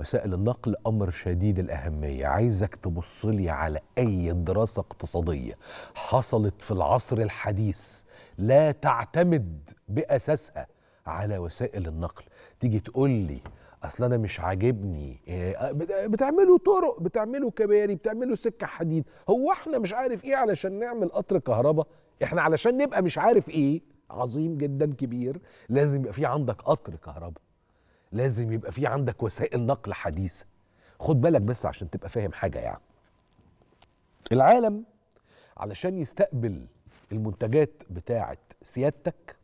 وسائل النقل امر شديد الاهميه عايزك تبص لي على اي دراسه اقتصاديه حصلت في العصر الحديث لا تعتمد باساسها على وسائل النقل تيجي تقول لي اصل انا مش عاجبني آه، بتعملوا طرق بتعملوا كباري بتعملوا سكه حديد هو احنا مش عارف ايه علشان نعمل قطر كهرباء احنا علشان نبقى مش عارف ايه عظيم جدا كبير لازم يبقى في عندك قطر كهرباء لازم يبقى في عندك وسائل نقل حديثه خد بالك بس عشان تبقى فاهم حاجه يعني العالم علشان يستقبل المنتجات بتاعه سيادتك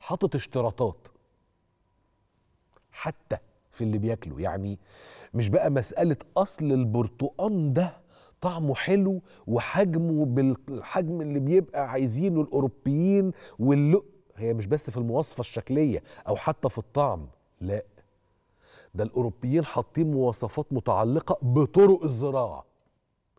حاطط اشتراطات حتى في اللي بياكله يعني مش بقى مساله اصل البرتقان ده طعمه حلو وحجمه بالحجم اللي بيبقى عايزينه الاوروبيين واللؤ هي مش بس في المواصفه الشكليه او حتى في الطعم لا ده الاوروبيين حاطين مواصفات متعلقه بطرق الزراعه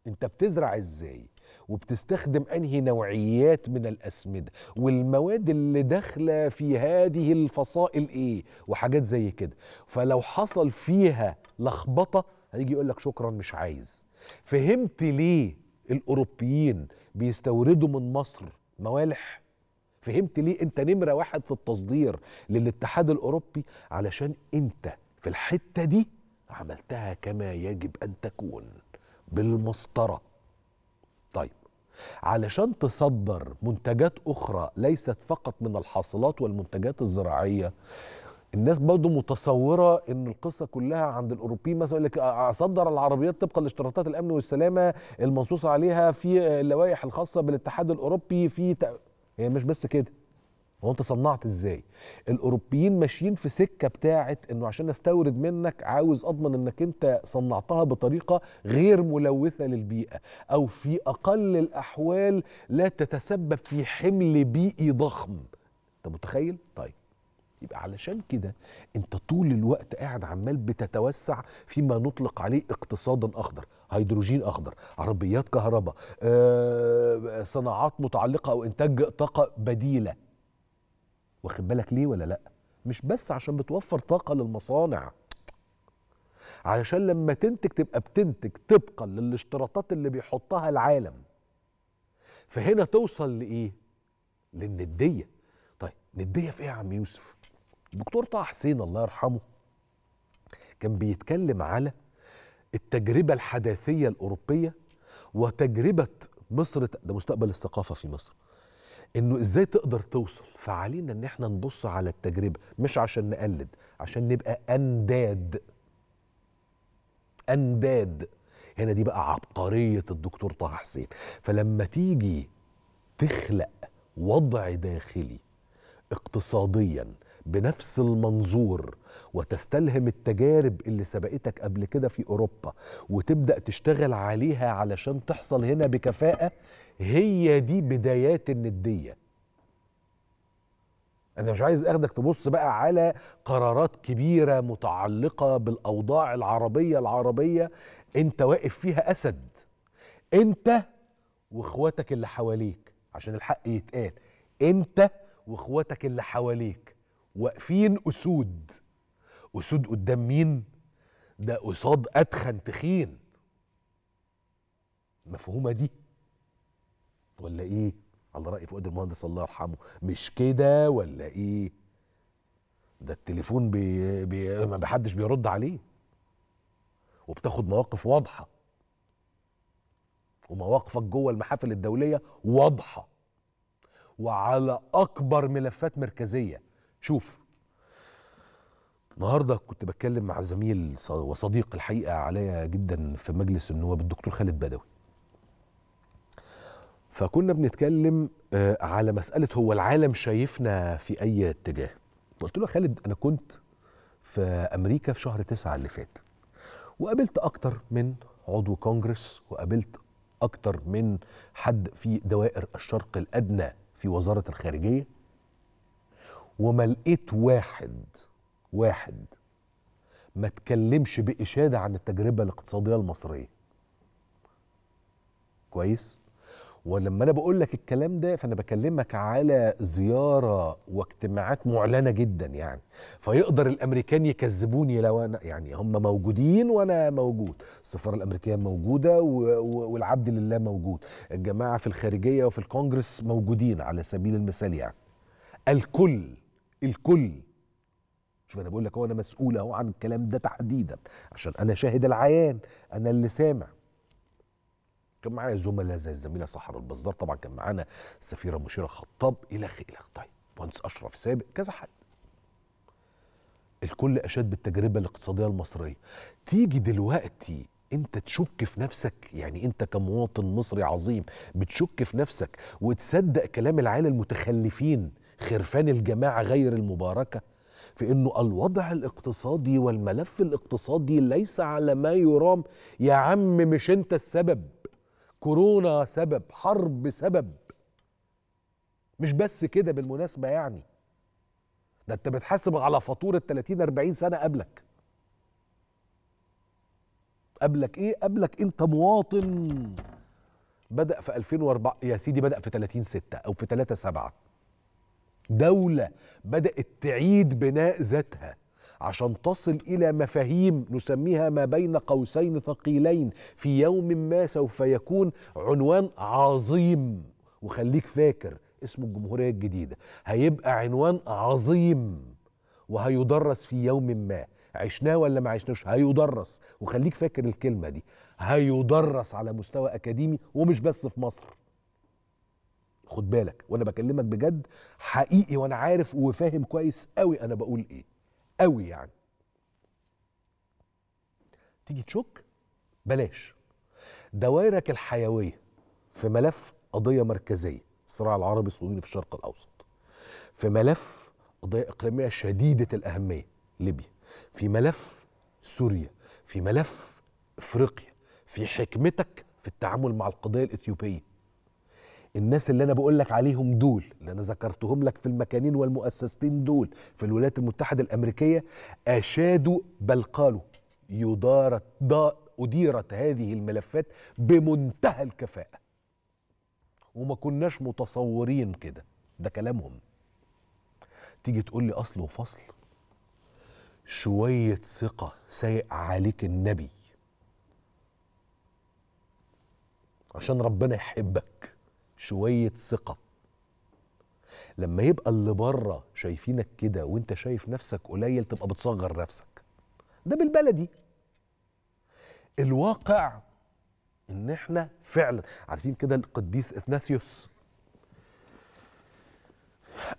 انت بتزرع ازاي وبتستخدم انهي نوعيات من الاسمده والمواد اللي داخله في هذه الفصائل ايه وحاجات زي كده فلو حصل فيها لخبطه هيجي يقول لك شكرا مش عايز فهمت ليه الاوروبيين بيستوردوا من مصر موالح فهمت ليه انت نمره واحد في التصدير للاتحاد الاوروبي علشان انت في الحته دي عملتها كما يجب ان تكون بالمسطره طيب علشان تصدر منتجات اخرى ليست فقط من الحاصلات والمنتجات الزراعيه الناس برضه متصوره ان القصه كلها عند الاوروبيين مثلا يقول لك اصدر العربيات طبقا لاشتراطات الامن والسلامه المنصوص عليها في اللوائح الخاصه بالاتحاد الاوروبي في تق... هي مش بس كده هو انت صنعت ازاي الاوروبيين ماشيين في سكه بتاعه انه عشان استورد منك عاوز اضمن انك انت صنعتها بطريقه غير ملوثه للبيئه او في اقل الاحوال لا تتسبب في حمل بيئي ضخم انت متخيل طيب يبقى علشان كده انت طول الوقت قاعد عمال بتتوسع فيما نطلق عليه اقتصادا اخضر هيدروجين اخضر عربيات كهرباء آه، صناعات متعلقه او انتاج طاقه بديله واخد بالك ليه ولا لا مش بس عشان بتوفر طاقه للمصانع علشان لما تنتج تبقى بتنتج طبقا للاشتراطات اللي بيحطها العالم فهنا توصل لايه للنديه طيب نديه في ايه يا عم يوسف الدكتور طه حسين الله يرحمه كان بيتكلم على التجربة الحداثية الأوروبية وتجربة مصر ده مستقبل الثقافة في مصر انه ازاي تقدر توصل فعلينا ان احنا نبص على التجربة مش عشان نقلد عشان نبقى انداد انداد هنا دي بقى عبقرية الدكتور طه حسين فلما تيجي تخلق وضع داخلي اقتصاديا بنفس المنظور وتستلهم التجارب اللي سبقتك قبل كده في اوروبا وتبدا تشتغل عليها علشان تحصل هنا بكفاءه هي دي بدايات النديه انا مش عايز اخدك تبص بقى على قرارات كبيره متعلقه بالاوضاع العربيه العربيه انت واقف فيها اسد انت واخواتك اللي حواليك عشان الحق يتقال انت واخواتك اللي حواليك واقفين اسود اسود قدام مين ده قصاد اتخن تخين مفهومه دي ولا ايه على راي فؤاد المهندس الله يرحمه مش كده ولا ايه ده التليفون بي بي ما حدش بيرد عليه وبتاخد مواقف واضحه ومواقفك جوه المحافل الدوليه واضحه وعلى اكبر ملفات مركزيه شوف النهارده كنت بتكلم مع زميل وصديق الحقيقه عليا جدا في مجلس النواب الدكتور خالد بدوي فكنا بنتكلم آه، على مساله هو العالم شايفنا في اي اتجاه قلت له خالد انا كنت في امريكا في شهر تسعة اللي فات وقابلت اكتر من عضو كونجرس وقابلت اكتر من حد في دوائر الشرق الادنى في وزاره الخارجيه وما لقيت واحد واحد ما اتكلمش بإشادة عن التجربة الاقتصادية المصرية كويس؟ ولما انا بقول لك الكلام ده فانا بكلمك على زياره واجتماعات معلنه جدا يعني فيقدر الامريكان يكذبوني لو انا يعني هم موجودين وانا موجود السفاره الامريكيه موجوده والعبد لله موجود الجماعه في الخارجيه وفي الكونجرس موجودين على سبيل المثال يعني الكل الكل شوف انا بقول لك هو انا مسؤول اهو عن الكلام ده تحديدا عشان انا شاهد العيان انا اللي سامع كان معايا زملاء زي الزميله صحراء البزار طبعا كان معانا السفيره المشيره خطاب الى خيلة طيب مهندس اشرف سابق كذا حد الكل اشاد بالتجربه الاقتصاديه المصريه تيجي دلوقتي انت تشك في نفسك يعني انت كمواطن مصري عظيم بتشك في نفسك وتصدق كلام العيال المتخلفين خرفان الجماعه غير المباركه في انه الوضع الاقتصادي والملف الاقتصادي ليس على ما يرام يا عم مش انت السبب كورونا سبب حرب سبب مش بس كده بالمناسبه يعني ده انت بتحاسب على فاتوره 30 40 سنه قبلك قبلك ايه قبلك انت مواطن بدأ في 2004 يا سيدي بدأ في 30 6 أو في 3 7 دولة بدأت تعيد بناء ذاتها عشان تصل إلى مفاهيم نسميها ما بين قوسين ثقيلين في يوم ما سوف يكون عنوان عظيم وخليك فاكر اسمه الجمهورية الجديدة هيبقى عنوان عظيم وهيدرس في يوم ما عشناه ولا ما عشناش هيدرس وخليك فاكر الكلمة دي هيدرس على مستوى أكاديمي ومش بس في مصر خد بالك وانا بكلمك بجد حقيقي وانا عارف وفاهم كويس قوي انا بقول ايه قوي يعني تيجي تشك بلاش دوائرك الحيويه في ملف قضيه مركزيه الصراع العربي الصهيوني في الشرق الاوسط في ملف قضيه اقليميه شديده الاهميه ليبيا في ملف سوريا في ملف افريقيا في حكمتك في التعامل مع القضيه الاثيوبيه الناس اللي انا بقول لك عليهم دول اللي انا ذكرتهم لك في المكانين والمؤسستين دول في الولايات المتحده الامريكيه اشادوا بل قالوا يدارت اديرت هذه الملفات بمنتهى الكفاءه وما كناش متصورين كده ده كلامهم تيجي تقول لي اصل وفصل شويه ثقه سايق عليك النبي عشان ربنا يحبك شويه ثقه لما يبقى اللي بره شايفينك كده وانت شايف نفسك قليل تبقى بتصغر نفسك ده بالبلدي الواقع ان احنا فعلا عارفين كده القديس اثناسيوس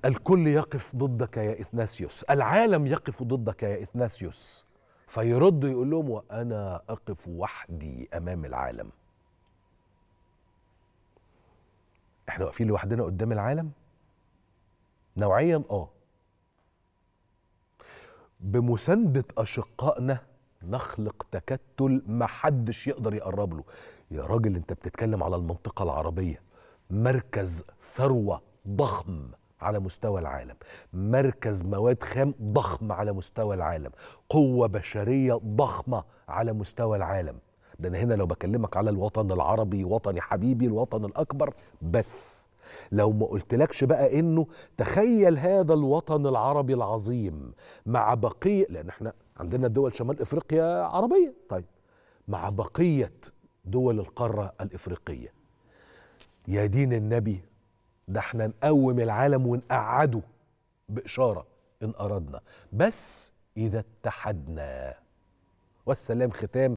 الكل يقف ضدك يا اثناسيوس العالم يقف ضدك يا اثناسيوس فيرد يقول لهم وانا اقف وحدي امام العالم احنا واقفين لوحدنا قدام العالم نوعيا اه بمساندة أشقائنا نخلق تكتل محدش يقدر يقرب له يا راجل انت بتتكلم على المنطقة العربية مركز ثروة ضخم على مستوى العالم مركز مواد خام ضخم على مستوى العالم قوة بشرية ضخمة على مستوى العالم ده انا هنا لو بكلمك على الوطن العربي وطني حبيبي الوطن الاكبر بس لو ما قلتلكش بقى انه تخيل هذا الوطن العربي العظيم مع بقيه لان احنا عندنا دول شمال افريقيا عربيه طيب مع بقيه دول القاره الافريقيه يا دين النبي ده احنا نقوم العالم ونقعده باشاره ان اردنا بس اذا اتحدنا والسلام ختام